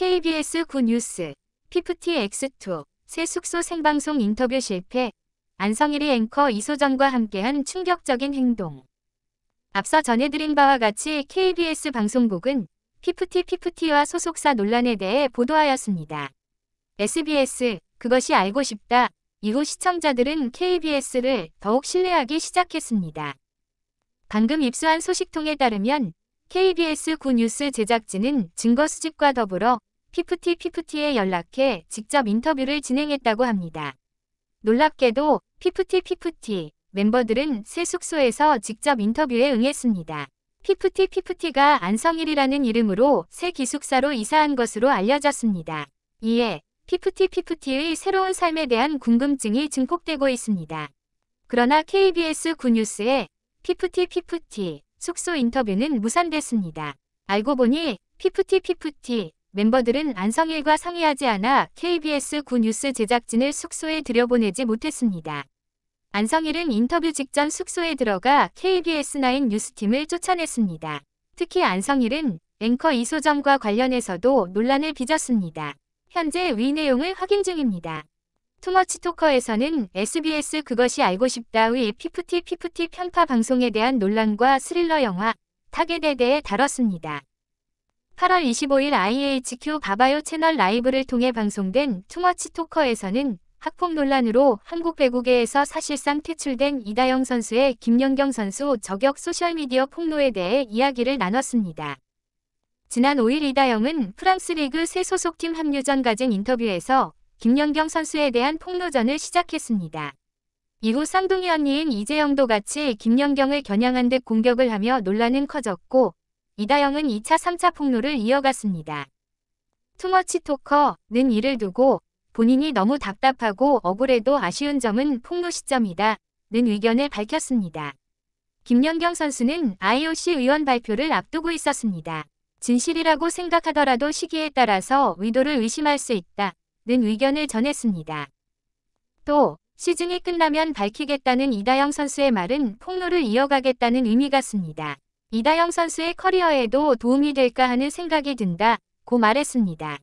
KBS 굿뉴스 PFTX2 새 숙소 생방송 인터뷰 실패 안성일이 앵커 이소정과 함께한 충격적인 행동 앞서 전해드린 바와 같이 KBS 방송국은 피프티 피와 소속사 논란에 대해 보도하였습니다. SBS 그것이 알고 싶다 이후 시청자들은 KBS를 더욱 신뢰하기 시작했습니다. 방금 입수한 소식통에 따르면 KBS 구뉴스 제작진은 증거 수집과 더불어 피프티피프티에 연락해 직접 인터뷰를 진행했다고 합니다. 놀랍게도 피프티피프티 멤버들은 새 숙소에서 직접 인터뷰에 응했습니다. 피프티피프티가 안성일이라는 이름으로 새 기숙사로 이사한 것으로 알려졌습니다. 이에 피프티피프티의 새로운 삶에 대한 궁금증이 증폭되고 있습니다. 그러나 KBS 9뉴스에 피프티피프티 숙소 인터뷰는 무산됐습니다. 알고 보니 피프티피프티 멤버들은 안성일과 상의하지 않아 KBS 9뉴스 제작진을 숙소에 들여보내지 못했습니다. 안성일은 인터뷰 직전 숙소에 들어가 KBS9 뉴스팀을 쫓아냈습니다. 특히 안성일은 앵커 이소정과 관련해서도 논란을 빚었습니다. 현재 위 내용을 확인 중입니다. 투머치토커에서는 SBS 그것이 알고 싶다의 피프티 피프티 편파 방송에 대한 논란과 스릴러 영화 타겟에 대해 다뤘습니다. 8월 25일 IHQ 바바요 채널 라이브를 통해 방송된 투머치 토커에서는 학폭 논란으로 한국 배구계에서 사실상 퇴출된 이다영 선수의 김연경 선수 저격 소셜미디어 폭로에 대해 이야기를 나눴습니다. 지난 5일 이다영은 프랑스 리그 새 소속팀 합류 전 가진 인터뷰에서 김연경 선수에 대한 폭로전을 시작했습니다. 이후 쌍둥이 언니인 이재영도 같이 김연경을 겨냥한 듯 공격을 하며 논란은 커졌고 이다영은 2차 3차 폭로를 이어갔습니다. 투머치 토커는 이를 두고 본인이 너무 답답하고 억울해도 아쉬운 점은 폭로 시점이다. 는 의견을 밝혔습니다. 김연경 선수는 IOC 의원 발표를 앞두고 있었습니다. 진실이라고 생각하더라도 시기에 따라서 의도를 의심할 수 있다. 는 의견을 전했습니다. 또 시즌이 끝나면 밝히겠다는 이다영 선수의 말은 폭로를 이어가겠다는 의미 같습니다. 이다영 선수의 커리어에도 도움이 될까 하는 생각이 든다 고 말했습니다.